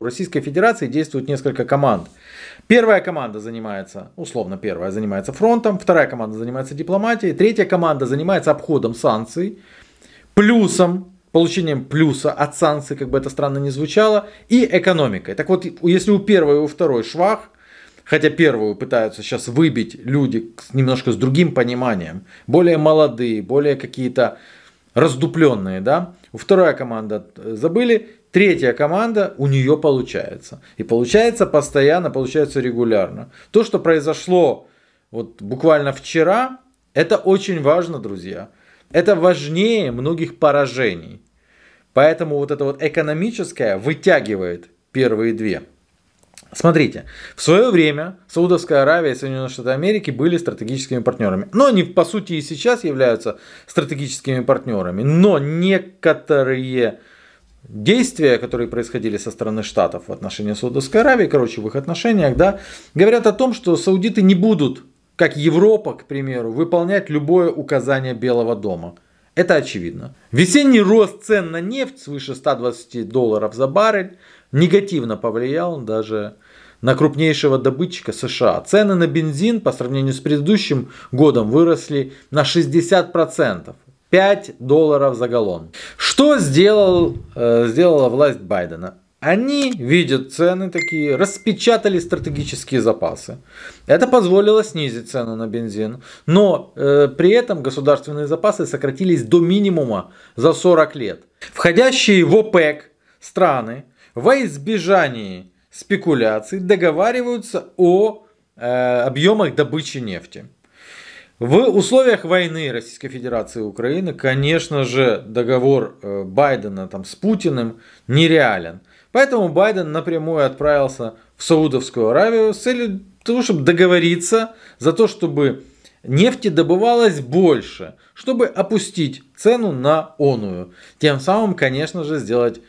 В Российской Федерации действует несколько команд. Первая команда занимается, условно первая занимается фронтом, вторая команда занимается дипломатией, третья команда занимается обходом санкций, плюсом, получением плюса от санкций, как бы это странно не звучало, и экономикой. Так вот, если у первой и у второй швах, хотя первую пытаются сейчас выбить люди немножко с другим пониманием, более молодые, более какие-то раздупленные, да, У второй команды э, забыли, Третья команда, у нее получается. И получается постоянно, получается регулярно. То, что произошло вот буквально вчера, это очень важно, друзья. Это важнее многих поражений. Поэтому вот это вот экономическое вытягивает первые две. Смотрите, в свое время Саудовская Аравия и Соединенные Штаты Америки были стратегическими партнерами. Но они, по сути, и сейчас являются стратегическими партнерами. Но некоторые действия, которые происходили со стороны Штатов в отношении Саудовской Аравии, короче, в их отношениях, да, говорят о том, что саудиты не будут, как Европа, к примеру, выполнять любое указание Белого дома. Это очевидно. Весенний рост цен на нефть свыше 120 долларов за баррель негативно повлиял даже на крупнейшего добытчика США. Цены на бензин по сравнению с предыдущим годом выросли на 60%. 5 долларов за галлон. Что сделал, э, сделала власть Байдена? Они видят цены такие, распечатали стратегические запасы. Это позволило снизить цену на бензин, но э, при этом государственные запасы сократились до минимума за 40 лет. Входящие в ОПЕК страны во избежании спекуляций договариваются о э, объемах добычи нефти. В условиях войны Российской Федерации и Украины, конечно же, договор э, Байдена там, с Путиным нереален. Поэтому Байден напрямую отправился в Саудовскую Аравию с целью того, чтобы договориться за то, чтобы нефти добывалось больше, чтобы опустить цену на оную. Тем самым, конечно же, сделать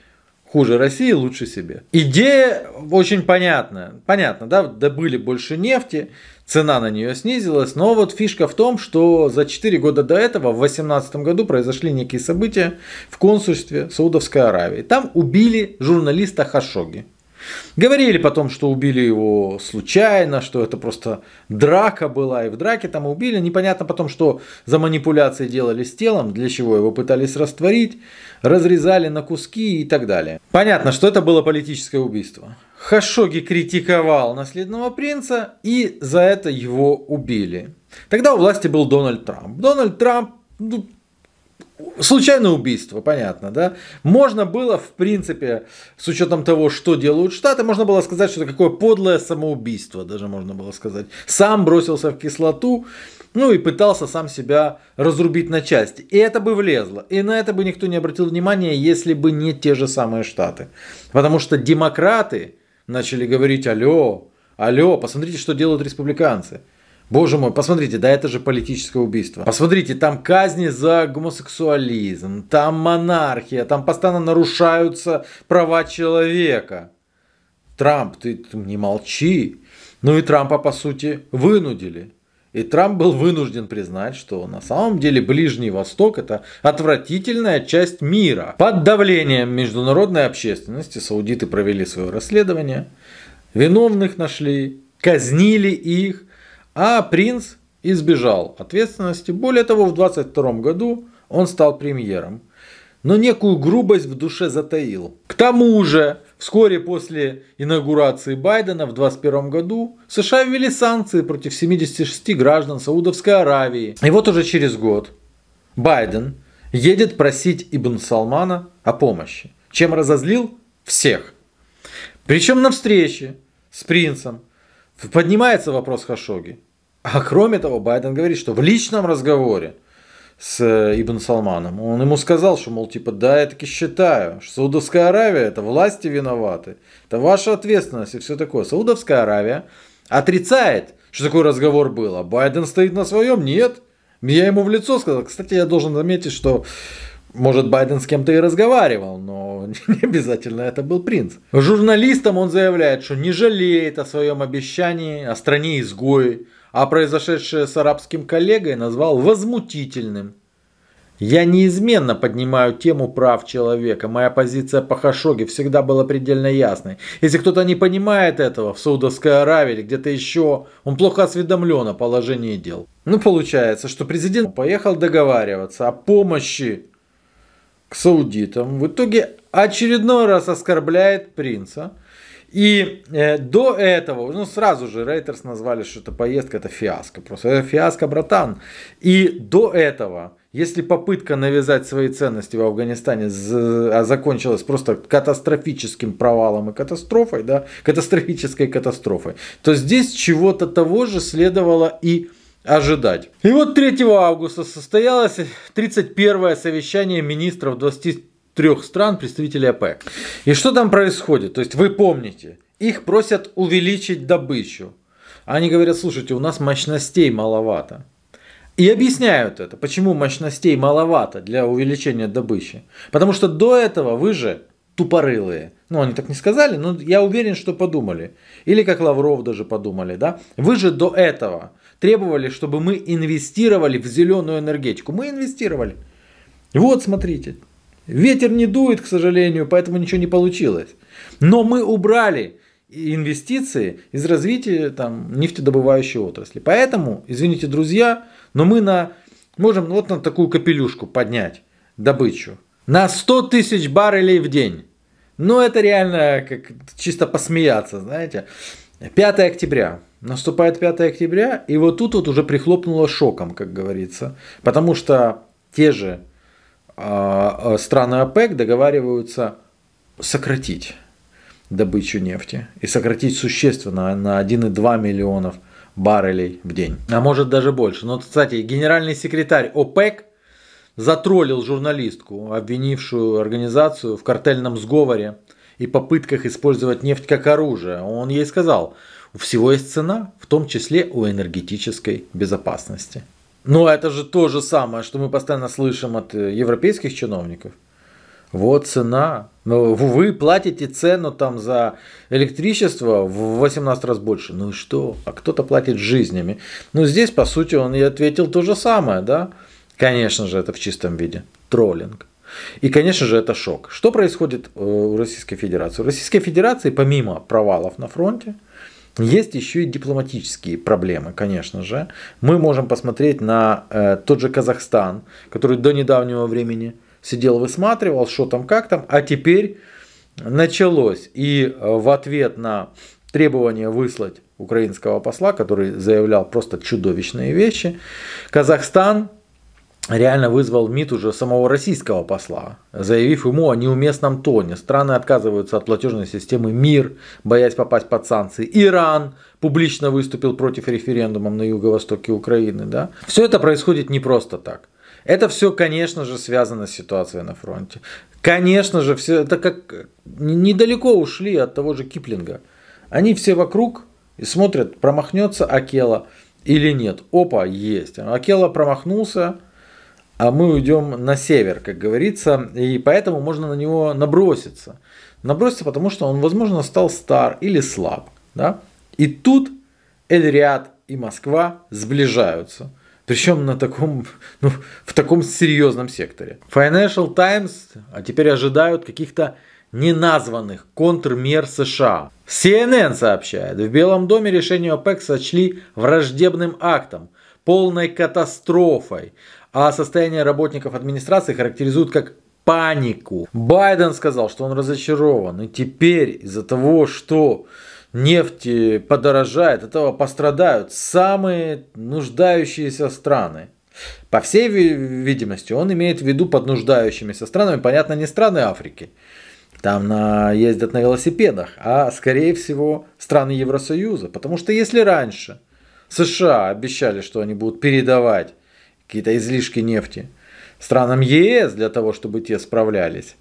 хуже России, лучше себе. Идея очень понятная Понятно, да, добыли больше нефти, цена на нее снизилась, но вот фишка в том, что за 4 года до этого, в 2018 году, произошли некие события в консульстве Саудовской Аравии. Там убили журналиста Хашоги. Говорили потом, что убили его случайно, что это просто драка была, и в драке там убили. Непонятно потом, что за манипуляции делали с телом, для чего его пытались растворить, разрезали на куски и так далее. Понятно, что это было политическое убийство. Хашоги критиковал наследного принца, и за это его убили. Тогда у власти был Дональд Трамп. Дональд Трамп ну, Случайное убийство, понятно, да? Можно было, в принципе, с учетом того, что делают Штаты, можно было сказать, что это какое подлое самоубийство, даже можно было сказать. Сам бросился в кислоту, ну и пытался сам себя разрубить на части. И это бы влезло. И на это бы никто не обратил внимания, если бы не те же самые Штаты. Потому что демократы начали говорить, алло, алло, посмотрите, что делают республиканцы. Боже мой, посмотрите, да это же политическое убийство. Посмотрите, там казни за гомосексуализм, там монархия, там постоянно нарушаются права человека. Трамп, ты, ты не молчи. Ну и Трампа, по сути, вынудили. И Трамп был вынужден признать, что на самом деле Ближний Восток это отвратительная часть мира. Под давлением международной общественности саудиты провели свое расследование, виновных нашли, казнили их, а принц избежал ответственности. Более того, в 22 году он стал премьером, но некую грубость в душе затаил. К тому же, вскоре после инаугурации Байдена в 2021 году США ввели санкции против 76 граждан Саудовской Аравии. И вот уже через год Байден едет просить Ибн Салмана о помощи, чем разозлил всех. Причем на встрече с принцем Поднимается вопрос Хашоги. А кроме того, Байден говорит, что в личном разговоре с э, Ибн Салманом, он ему сказал, что, мол, типа, да, я таки считаю, что Саудовская Аравия, это власти виноваты, это ваша ответственность и все такое. Саудовская Аравия отрицает, что такой разговор был, а Байден стоит на своем, нет. Я ему в лицо сказал. Кстати, я должен заметить, что может, Байден с кем-то и разговаривал, но не обязательно это был принц. Журналистам он заявляет, что не жалеет о своем обещании, о стране изгои, а произошедшее с арабским коллегой назвал возмутительным. Я неизменно поднимаю тему прав человека. Моя позиция по Хашоге всегда была предельно ясной. Если кто-то не понимает этого в Саудовской Аравии или где-то еще, он плохо осведомлен о положении дел. Ну, получается, что президент поехал договариваться о помощи к саудитам, в итоге очередной раз оскорбляет принца. И э, до этого, ну сразу же Рейтерс назвали, что это поездка, это фиаско. Просто это фиаско, братан. И до этого, если попытка навязать свои ценности в Афганистане а закончилась просто катастрофическим провалом и катастрофой, да, катастрофической катастрофой, то здесь чего-то того же следовало и ожидать. И вот 3 августа состоялось 31 совещание министров 23 стран, представителей ОПЕК. И что там происходит? То есть вы помните, их просят увеличить добычу. Они говорят, слушайте, у нас мощностей маловато. И объясняют это, почему мощностей маловато для увеличения добычи. Потому что до этого вы же тупорылые. Ну, они так не сказали, но я уверен, что подумали. Или как Лавров даже подумали, да? Вы же до этого требовали, чтобы мы инвестировали в зеленую энергетику. Мы инвестировали. Вот, смотрите. Ветер не дует, к сожалению, поэтому ничего не получилось. Но мы убрали инвестиции из развития там, нефтедобывающей отрасли. Поэтому, извините, друзья, но мы на, можем вот на такую капелюшку поднять добычу на 100 тысяч баррелей в день. Ну, это реально как чисто посмеяться, знаете. 5 октября. Наступает 5 октября, и вот тут вот уже прихлопнуло шоком, как говорится. Потому что те же э, страны ОПЕК договариваются сократить добычу нефти и сократить существенно на 1,2 миллионов баррелей в день, а может даже больше. Но, кстати, генеральный секретарь ОПЕК затроллил журналистку, обвинившую организацию в картельном сговоре и попытках использовать нефть как оружие. Он ей сказал, у всего есть цена, в том числе у энергетической безопасности. Но ну, это же то же самое, что мы постоянно слышим от э, европейских чиновников. Вот цена. Но ну, вы платите цену там за электричество в 18 раз больше. Ну и что? А кто-то платит жизнями. Ну здесь, по сути, он и ответил то же самое, да? Конечно же, это в чистом виде. Троллинг. И, конечно же, это шок. Что происходит э, у Российской Федерации? У Российской Федерации, помимо провалов на фронте, есть еще и дипломатические проблемы, конечно же. Мы можем посмотреть на э, тот же Казахстан, который до недавнего времени сидел, высматривал, что там, как там, а теперь началось. И э, в ответ на требование выслать украинского посла, который заявлял просто чудовищные вещи, Казахстан реально вызвал МИД уже самого российского посла, заявив ему о неуместном тоне. Страны отказываются от платежной системы МИР, боясь попасть под санкции. Иран публично выступил против референдума на юго-востоке Украины. Да? Все это происходит не просто так. Это все, конечно же, связано с ситуацией на фронте. Конечно же, все это как недалеко ушли от того же Киплинга. Они все вокруг и смотрят, промахнется Акела или нет. Опа, есть. Акела промахнулся, а мы уйдем на север, как говорится, и поэтому можно на него наброситься. Наброситься, потому что он, возможно, стал стар или слаб. Да? И тут Эльриад и Москва сближаются. Причем на таком, ну, в таком серьезном секторе. Financial Times а теперь ожидают каких-то неназванных контрмер США. CNN сообщает, в Белом доме решение ОПЕК сочли враждебным актом, полной катастрофой, а состояние работников администрации характеризуют как панику. Байден сказал, что он разочарован, и теперь из-за того, что нефть подорожает, этого пострадают самые нуждающиеся страны. По всей видимости, он имеет в виду под нуждающимися странами, понятно, не страны Африки, там на, ездят на велосипедах, а скорее всего страны Евросоюза. Потому что если раньше США обещали, что они будут передавать какие-то излишки нефти странам ЕС для того, чтобы те справлялись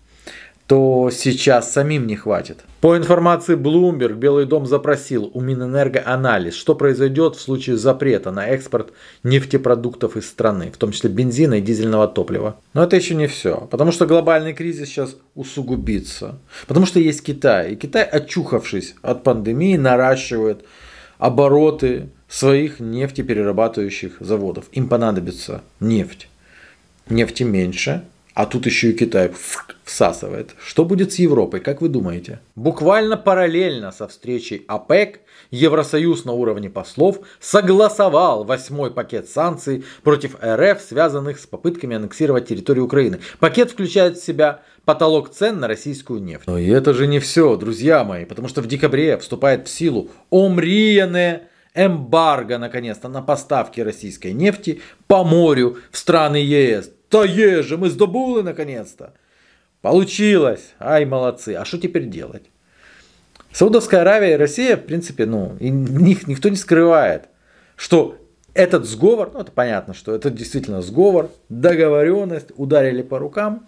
то сейчас самим не хватит. По информации Bloomberg, Белый дом запросил у Минэнерго анализ, что произойдет в случае запрета на экспорт нефтепродуктов из страны, в том числе бензина и дизельного топлива. Но это еще не все, потому что глобальный кризис сейчас усугубится. Потому что есть Китай, и Китай, очухавшись от пандемии, наращивает обороты своих нефтеперерабатывающих заводов. Им понадобится нефть. Нефти меньше, а тут еще и Китай всасывает. Что будет с Европой, как вы думаете? Буквально параллельно со встречей ОПЕК Евросоюз на уровне послов согласовал восьмой пакет санкций против РФ, связанных с попытками аннексировать территорию Украины. Пакет включает в себя потолок цен на российскую нефть. Но и это же не все, друзья мои, потому что в декабре вступает в силу омриенное эмбарго, наконец-то, на поставки российской нефти по морю в страны ЕС. Да еже, мы сдобули, наконец-то. Получилось. Ай, молодцы. А что теперь делать? Саудовская Аравия и Россия, в принципе, ну, и них никто не скрывает, что этот сговор, ну это понятно, что это действительно сговор, договоренность, ударили по рукам,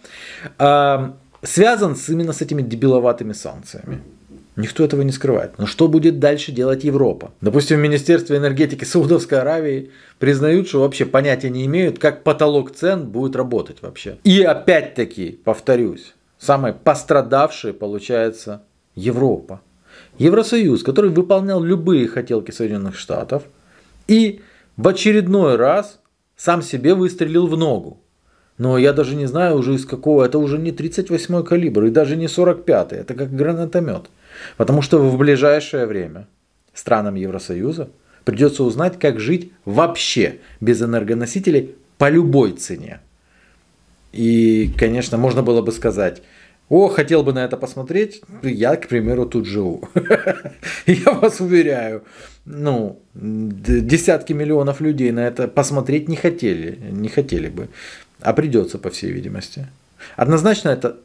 э, связан с, именно с этими дебиловатыми санкциями. Никто этого не скрывает. Но что будет дальше делать Европа? Допустим, в Министерстве энергетики Саудовской Аравии признают, что вообще понятия не имеют, как потолок цен будет работать вообще. И опять-таки, повторюсь, самые пострадавшие, получается, Европа. Евросоюз, который выполнял любые хотелки Соединенных Штатов и в очередной раз сам себе выстрелил в ногу. Но я даже не знаю уже из какого, это уже не 38-й калибр и даже не 45-й, это как гранатомет. Потому что в ближайшее время странам Евросоюза придется узнать, как жить вообще без энергоносителей по любой цене. И, конечно, можно было бы сказать, о, хотел бы на это посмотреть, я, к примеру, тут живу. Я вас уверяю, ну, десятки миллионов людей на это посмотреть не хотели, не хотели бы. А придется, по всей видимости. Однозначно это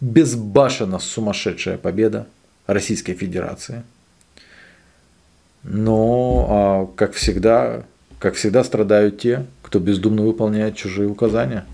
безбашенно сумасшедшая победа Российской Федерации. Но, а, как всегда, как всегда страдают те, кто бездумно выполняет чужие указания.